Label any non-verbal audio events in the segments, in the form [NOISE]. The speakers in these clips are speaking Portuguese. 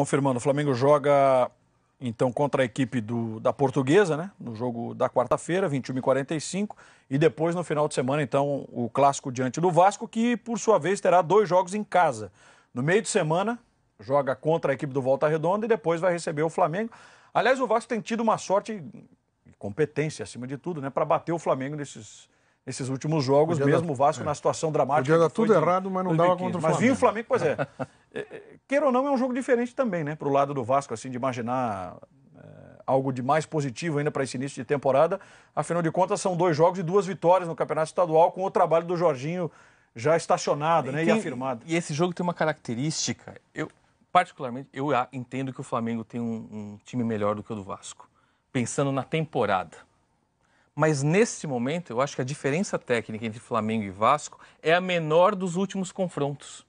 Confirmando, o Flamengo joga então contra a equipe do, da Portuguesa, né? No jogo da quarta-feira, 21h45. E depois, no final de semana, então, o clássico diante do Vasco, que por sua vez terá dois jogos em casa. No meio de semana, joga contra a equipe do Volta Redonda e depois vai receber o Flamengo. Aliás, o Vasco tem tido uma sorte, e competência acima de tudo, né? Para bater o Flamengo nesses esses últimos jogos, podia mesmo dar, o Vasco é. na situação dramática. Podia dar tudo de, errado, mas não dava contra o Flamengo. Mas vinha o Flamengo, pois é. [LAUGHS] É, é. Queira ou não, é um jogo diferente também, né? Para o lado do Vasco, assim, de imaginar é, algo de mais positivo ainda para esse início de temporada. Afinal de contas, são dois jogos e duas vitórias no Campeonato Estadual, com o trabalho do Jorginho já estacionado né, e né, tem, e afirmado. E esse jogo tem uma característica, eu particularmente, eu entendo que o Flamengo tem um, um time melhor do que o do Vasco, pensando na temporada mas neste momento, eu acho que a diferença técnica entre Flamengo e Vasco é a menor dos últimos confrontos.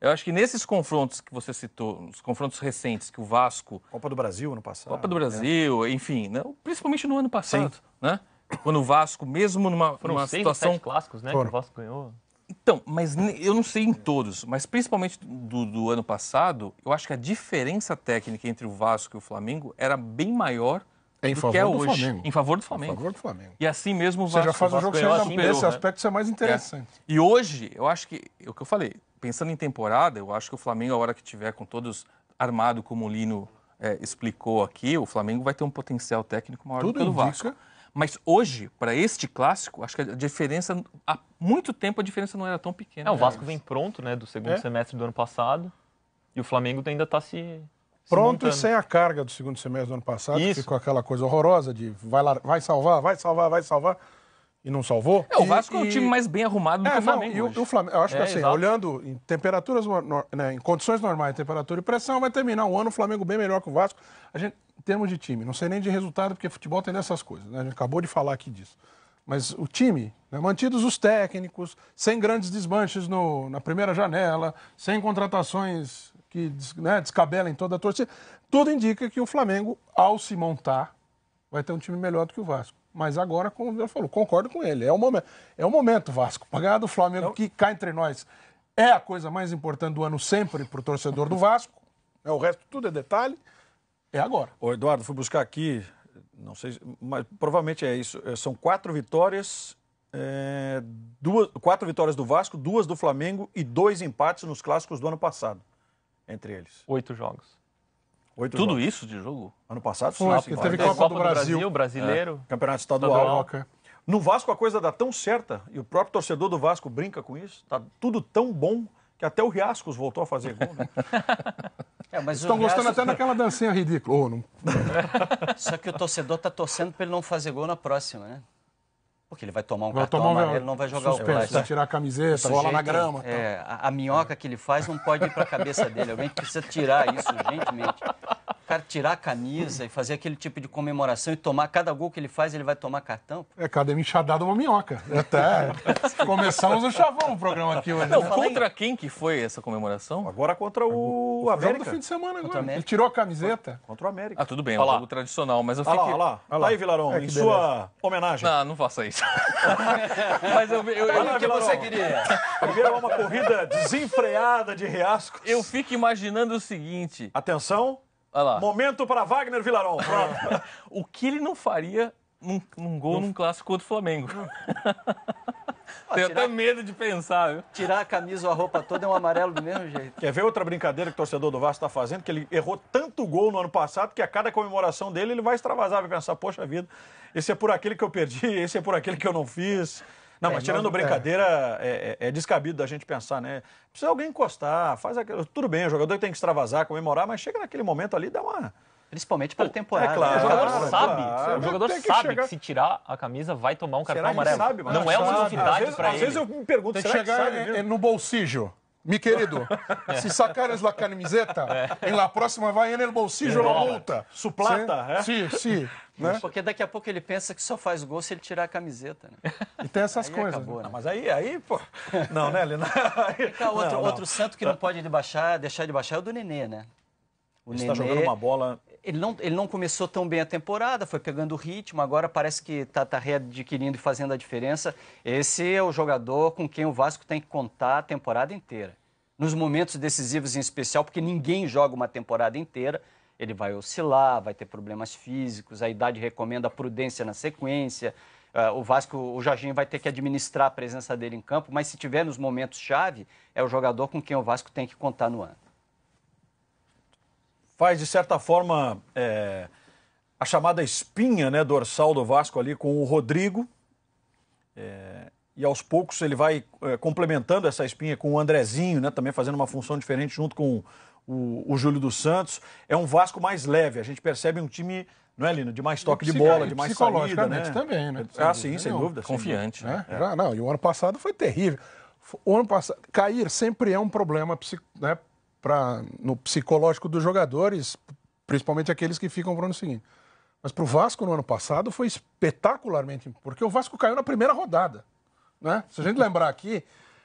Eu acho que nesses confrontos que você citou, os confrontos recentes que o Vasco. Copa do Brasil ano passado. Copa do né? Brasil, enfim, né? principalmente no ano passado. Sim. né? Quando o Vasco, mesmo numa, Foram numa seis situação. clássicos, né? Foram. Que o Vasco ganhou. Então, mas eu não sei em todos, mas principalmente do, do, ano passado, eu acho que a diferença técnica entre o Vasco e o Flamengo era bem maior é em favor que é do hoje, Flamengo. em favor do Flamengo. Em favor do Flamengo. E assim mesmo o Vasco. Você já faz o um jogo Vasco, superou, esse aspecto isso é mais é. interessante. É. E hoje, eu acho que, é o que eu falei, pensando em temporada, eu acho que o Flamengo, a hora que tiver com todos armado como o Lino é, explicou aqui, o Flamengo vai ter um potencial técnico maior Tudo do que o Vasco. Mas hoje, para este clássico, acho que a diferença. Há muito tempo a diferença não era tão pequena. É, o é Vasco vem pronto, né, do segundo semestre do ano passado. E o Flamengo ainda está se pronto e sem a carga do segundo semestre do ano passado, Isso. que ficou aquela coisa horrorosa de vai, lá, vai salvar, vai salvar, vai salvar, e não salvou. É, o Vasco e, é o time mais bem arrumado do é, que o Flamengo. Não, e o, o, Flamengo, eu acho é, que assim, exato. olhando em temperaturas, né, em condições normais, temperatura e pressão, vai terminar o ano o Flamengo bem melhor que o Vasco. A gente, em termos de time, não sei nem de resultado, porque futebol tem dessas coisas, né? A gente acabou de falar aqui disso. Mas o time, né, mantidos os técnicos, sem grandes desmanches no, na primeira janela, sem contratações que né, descabela em toda a torcida. Tudo indica que o Flamengo, ao se montar, vai ter um time melhor do que o Vasco. Mas agora, como o Vila falou, concordo com ele. É o momento, é o momento Vasco. Para ganhar do Flamengo, então... que cá entre nós é a coisa mais importante do ano sempre para o torcedor do Vasco. É, o resto tudo é detalhe. É agora. Ô Eduardo, fui buscar aqui, não sei, mas provavelmente é isso. É, são quatro vitórias é, duas, quatro vitórias do Vasco, duas do Flamengo e dois empates nos clássicos do ano passado entre eles? Oito jogos. Oito Tudo jogos. isso de jogo? Ano passado, Foi, sim. Teve Copa, Copa do, do Brasil, Brasil é. brasileiro. É. Campeonato estadual. estadual. No Vasco a coisa dá tão certa, e o próprio torcedor do Vasco brinca com isso, tá tudo tão bom que até o Riascos voltou a fazer gol. Né? [LAUGHS] É, Estão gostando Riascos... até daquela dancinha ridícula. Oh, não... Só que o torcedor tá torcendo para ele não fazer gol na próxima, né? Porque ele vai tomar um vai cartão tomar ele não vai jogar suspenso, o plástico. Vai tirar a camiseta, bola então, na grama. É, a, a minhoca que ele faz não pode ir para a cabeça dele. Alguém precisa tirar isso urgentemente. [LAUGHS] cara tirar a camisa e fazer aquele tipo de comemoração e tomar cada gol que ele faz, ele vai tomar cartão? É, cada enxadado é uma minhoca. É até [LAUGHS] começamos o chavão o programa aqui hoje. Não, né? contra quem que foi essa comemoração? Agora contra o, o América. do fim de semana agora. Ele tirou a camiseta. Contra o América. Ah, tudo bem, é um jogo tradicional, mas eu fiquei... Olha lá, olha lá. Tá aí, Vilarão, é, em sua homenagem. Não, não faça isso. [LAUGHS] mas eu... eu, eu o que Vilarão. você queria? Primeiro é uma corrida desenfreada de reascos Eu fico imaginando o seguinte... Atenção. Momento para Wagner Vilarão. [LAUGHS] o que ele não faria num, num gol num clássico contra o Flamengo? [LAUGHS] Ah, Tenho tirar... até medo de pensar, viu? Tirar a camisa ou a roupa toda é um amarelo do mesmo jeito. Quer ver outra brincadeira que o torcedor do Vasco está fazendo? Que ele errou tanto gol no ano passado que a cada comemoração dele ele vai extravasar, vai pensar, poxa vida, esse é por aquele que eu perdi, esse é por aquele que eu não fiz. Não, é, mas tirando nós, é. brincadeira, é, é. descabido da gente pensar, né? Precisa alguém encostar, faz aquilo. Tudo bem, o jogador tem que extravasar, comemorar, mas chega naquele momento ali e dá uma. Principalmente pela temporada. É claro, O jogador claro, sabe, claro. O jogador que sabe chegar... que se tirar a camisa vai tomar um cartão amarelo. Sabe, não é uma novidade para ele. Às vezes eu me pergunto, se chegar que sabe, é, é no bolsijo me querido, se sacares la camiseta, é. em la próxima vai en el bolsillo la é. multa. Suplata, sim, é? Sim, sim. Né? Porque daqui a pouco ele pensa que só faz gol se ele tirar a camiseta, né? E tem essas aí coisas. Acabou, né? Não, mas aí, aí, pô. Não, né, Lina? Fica [LAUGHS] outro, não, não. outro santo que não pode debaixar deixar de baixar é o do Nenê, né? O Ele tá Nenê, está jogando uma bola ele não, ele não começou tão bem a temporada, foi pegando o ritmo, agora parece que está tá readquirindo e fazendo a diferença. Esse é o jogador com quem o Vasco tem que contar a temporada inteira. Nos momentos decisivos em especial, porque ninguém joga uma temporada inteira, ele vai oscilar, vai ter problemas físicos, a idade recomenda prudência na sequência. Uh, o Vasco, o Jorginho vai ter que administrar a presença dele em campo, mas se tiver nos momentos chave, é o jogador com quem o Vasco tem que contar no ano faz, de certa forma, é, a chamada espinha né, dorsal do Vasco ali com o Rodrigo. É, e aos poucos ele vai é, complementando essa espinha com o Andrezinho, né, também fazendo uma função diferente junto com o, o, Júlio dos Santos. É um Vasco mais leve, a gente percebe um time, não é, Lino, de mais toque de bola, de mais saída, né? também, né? Ah, sim, sem dúvida. Confiante. Sem dúvida. Né? É. Já, não, e o ano passado foi terrível. O ano passado, cair sempre é um problema né, pra, no psicológico dos jogadores, principalmente aqueles que ficam para o ano seguinte. Mas para o Vasco no ano passado foi espetacularmente, porque o Vasco caiu na primeira rodada. Né? Se a gente lembrar aqui,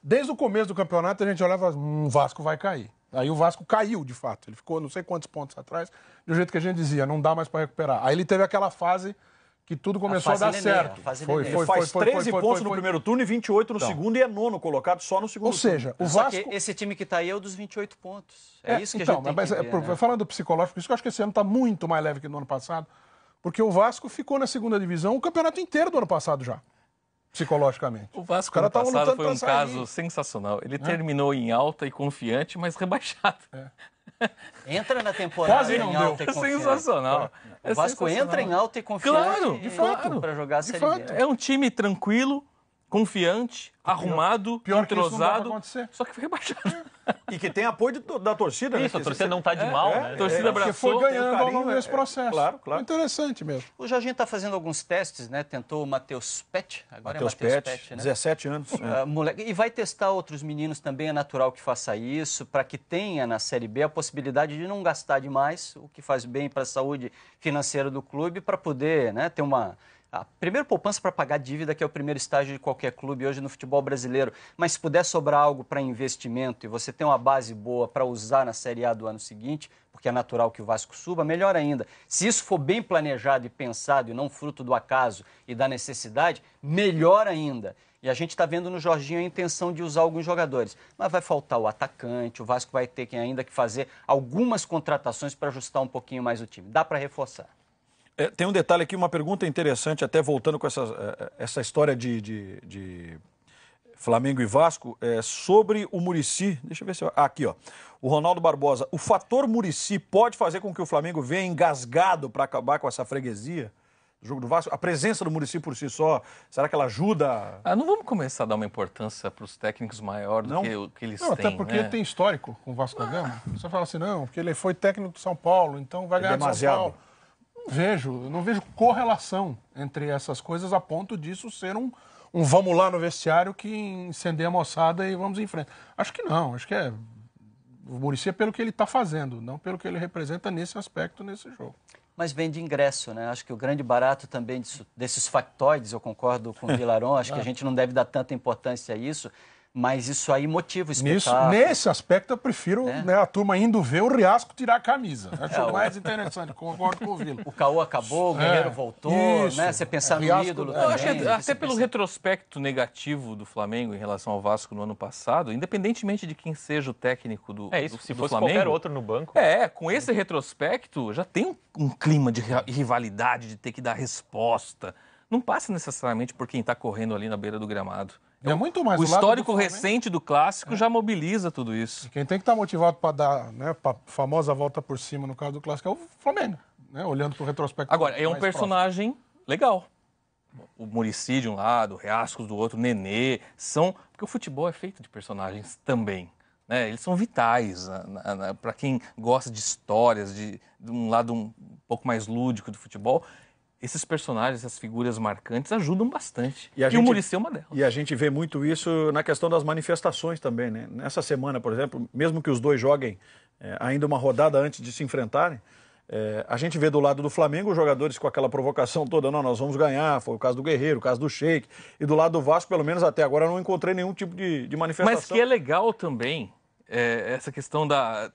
desde o começo do campeonato a gente olhava, hum, o Vasco vai cair. Aí o Vasco caiu, de fato. Ele ficou não sei quantos pontos atrás, do jeito que a gente dizia, não dá mais para recuperar. Aí ele teve aquela fase que tudo começou a, a dar certo. A foi, foi, foi, faz foi, 13 pontos no primeiro turno e 28 no então. segundo e é nono colocado só no segundo Ou seja, turno. o Vasco... esse time que está aí é o dos 28 pontos. É, é isso que então, a gente tem mas, que é, ver, é, né? Falando psicológico, isso que eu acho que esse ano está muito mais leve que no ano passado, porque o Vasco ficou na segunda divisão o campeonato inteiro do ano passado já. Psicologicamente. O Vasco, no passado, foi um caso sensacional. Ele é? terminou em alta e confiante, mas [LAUGHS] rebaixado. É entra na temporada Quase não em alta deu. e confiante. Sensacional. É o Vasco entra em alta e confiante claro, de fato para jogar a Série fato. B. É um time tranquilo, confiante, pior, arrumado, pior entrosado. Que isso não acontecer. Só que foi rebaixado. [LAUGHS] E que tem apoio de, da torcida, Isso, né? Isso, a torcida não está de é, mal, é, né? É. torcida é, abraçou. foi ganhando carinho, ao longo desse é. processo. claro, claro. Interessante mesmo. O Jorginho está fazendo alguns testes, né? Tentou o Matheus Pet, agora é Mateus é Matheus Pet, Pet né? 17 anos. Uh, moleque, e vai testar outros meninos também, é natural que faça isso, para que tenha na Série B a possibilidade de não gastar demais, o que faz bem para a saúde financeira do clube, para poder né, ter uma a primeiro poupança para pagar dívida, que é o primeiro estágio de qualquer clube hoje no futebol brasileiro, mas se puder sobrar algo para investimento e você tem uma base boa para usar na Série A do ano seguinte, porque é natural que o Vasco suba, melhor ainda. Se isso for bem planejado e pensado e não fruto do acaso e da necessidade, melhor ainda. E a gente está vendo no Jorginho a intenção de usar alguns jogadores. Mas vai faltar o atacante, o Vasco vai ter que ainda que fazer algumas contratações para ajustar um pouquinho mais o time. Dá para reforçar. É, tem um detalhe aqui, uma pergunta interessante, até voltando com essa, é, é, essa história de, de, de Flamengo e Vasco, é, sobre o Murici. Deixa eu ver se. Eu, ah, aqui, ó. O Ronaldo Barbosa. O fator Murici pode fazer com que o Flamengo venha engasgado para acabar com essa freguesia? do jogo do Vasco? A presença do Murici por si só, será que ela ajuda? Ah, não vamos começar a dar uma importância para os técnicos maior do não. que, que eles não, têm. Até porque né? tem histórico com o Vasco da Gama. Você fala assim, não, porque ele foi técnico do São Paulo, então vai ganhar demasiado. São Paulo vejo, não vejo correlação entre essas coisas a ponto disso ser um, um vamos lá no vestiário que encender a moçada e vamos em frente. Acho que não, acho que é o Murici é pelo que ele está fazendo, não pelo que ele representa nesse aspecto, nesse jogo. Mas vem de ingresso, né? Acho que o grande barato também disso, desses factoides, eu concordo com o Vilaron, acho que a ah. gente não deve dar tanta importância a isso, mas isso aí motiva o Nisso, nesse aspecto, eu prefiro é. né, a turma indo ver o Riasco tirar a camisa. [LAUGHS] Acho é, mais interessante, concordo com o Vila. O Caô acabou, o é, Guerreiro é. voltou, isso. né? Você pensar é, no Riasco, ídolo é. também. Acho, até, até pelo pensa... retrospecto negativo do Flamengo em relação ao Vasco no ano passado, independentemente de quem seja o técnico do É isso, do, se do fosse Flamengo, qualquer outro no banco. É, com esse retrospecto, já tem um, um clima de rivalidade, de ter que dar resposta. Não passa necessariamente por quem está correndo ali na beira do gramado. É então, muito mais. O, histórico do recente do clássico é. já mobiliza tudo isso. E quem tem que estar tá motivado para dar né, a famosa volta por cima, no caso do clássico, é o Flamengo, né? olhando para o retrospecto. Agora, é um personagem próximo. legal. O Murici de um lado, o Reascos do outro, o Nenê, são. Porque o futebol é feito de personagens também. Né? Eles são vitais né, para quem gosta de histórias, de, de um lado um pouco mais lúdico do futebol esses personagens, essas figuras marcantes ajudam bastante. E, a e gente, o Muricy é uma delas. E a gente vê muito isso na questão das manifestações também, né? Nessa semana, por exemplo, mesmo que os dois joguem é, ainda uma rodada antes de se enfrentarem, é, a gente vê do lado do Flamengo os jogadores com aquela provocação toda, não, nós vamos ganhar, foi o caso do Guerreiro, o caso do Sheik, e do lado do Vasco, pelo menos até agora, não encontrei nenhum tipo de, de manifestação. Mas que é legal também é, essa questão da,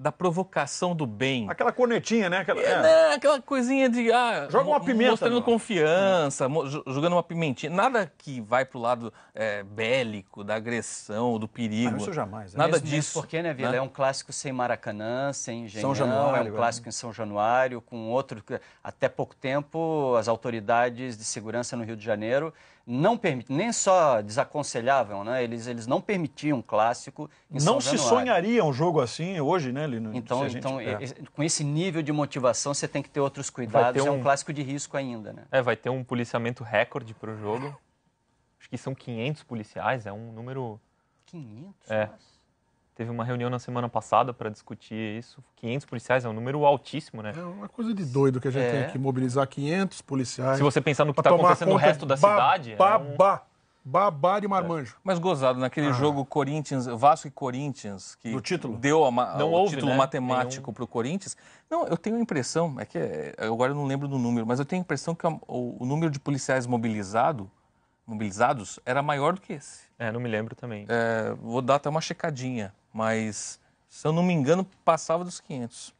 da provocação do bem. Aquela cornetinha, né? Aquela, é, é. né? Aquela coisinha de. Ah, Joga uma pimenta. Mostrando não. confiança, jogando uma pimentinha. Nada que vai pro lado é, bélico, da agressão, do perigo. Ah, isso jamais. É. Nada mesmo, disso. Mesmo porque, né, Vila? Né? É um clássico sem Maracanã, sem Engenhão. São Januário, é um né? clássico em São Januário, com outro. Até pouco tempo, as autoridades de segurança no Rio de Janeiro não permitiam, nem só desaconselhavam, né? eles, eles não permitiam clássico em Não São se sonharia um jogo assim hoje, né, Lino? Então, gente... então é. com esse nível de motivação, você tem que ter outros cuidados, ter é um... um clássico de risco ainda. Né? É, vai ter um policiamento recorde para o jogo, acho que são 500 policiais, é um número... 500? É. Nossa. Teve uma reunião na semana passada para discutir isso. 500 policiais é um número altíssimo, né? É uma coisa de doido que a gente é. tem que mobilizar 500 policiais. Se você pensar no que está acontecendo no resto da cidade. Babá! É um... Babá de marmanjo. Mas gozado, naquele ah. jogo Corinthians, Vasco e Corinthians, que título. deu a, não o houve, título né? matemático para o Corinthians. Não, eu tenho a impressão, é que é, agora eu não lembro do número, mas eu tenho a impressão que o, o número de policiais mobilizado, mobilizados era maior do que esse. É, não me lembro também. É, vou dar até uma checadinha mas se eu não me engano, passava dos 500.